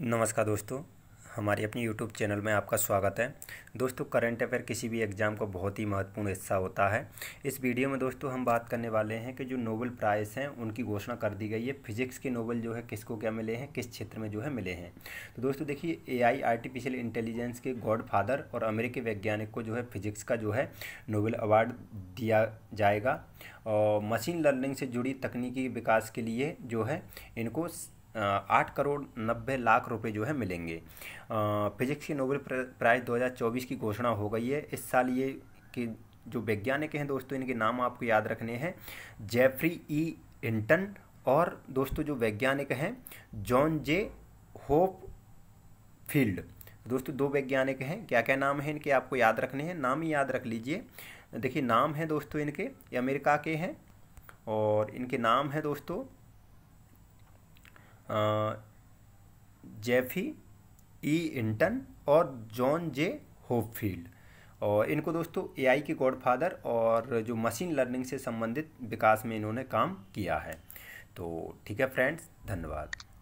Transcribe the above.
नमस्कार दोस्तों हमारे अपने यूट्यूब चैनल में आपका स्वागत है दोस्तों करंट अफेयर किसी भी एग्ज़ाम का बहुत ही महत्वपूर्ण हिस्सा होता है इस वीडियो में दोस्तों हम बात करने वाले हैं कि जो नोबल प्राइज़ हैं उनकी घोषणा कर दी गई है फिजिक्स के नोबेल जो है किसको क्या मिले हैं किस क्षेत्र में जो है मिले हैं तो दोस्तों देखिए ए आर्टिफिशियल इंटेलिजेंस के गॉड फादर और अमेरिकी वैज्ञानिक को जो है फिजिक्स का जो है नोबल अवार्ड दिया जाएगा और मशीन लर्निंग से जुड़ी तकनीकी विकास के लिए जो है इनको आठ करोड़ नब्बे लाख रुपए जो है मिलेंगे फिजिक्स की नोबेल प्राइज़ 2024 की घोषणा हो गई है इस साल ये कि जो वैज्ञानिक हैं दोस्तों इनके नाम आपको याद रखने हैं जेफरी ई इंटन और दोस्तों जो वैज्ञानिक हैं जॉन जे होप फील्ड दोस्तों दो वैज्ञानिक हैं क्या क्या नाम हैं इनके आपको याद रखने हैं नाम ही याद रख लीजिए देखिए नाम हैं दोस्तों इनके ये अमेरिका के हैं और इनके नाम हैं दोस्तों जेफी ई इंटन और जॉन जे होपफील्ड और इनको दोस्तों एआई के गॉडफादर और जो मशीन लर्निंग से संबंधित विकास में इन्होंने काम किया है तो ठीक है फ्रेंड्स धन्यवाद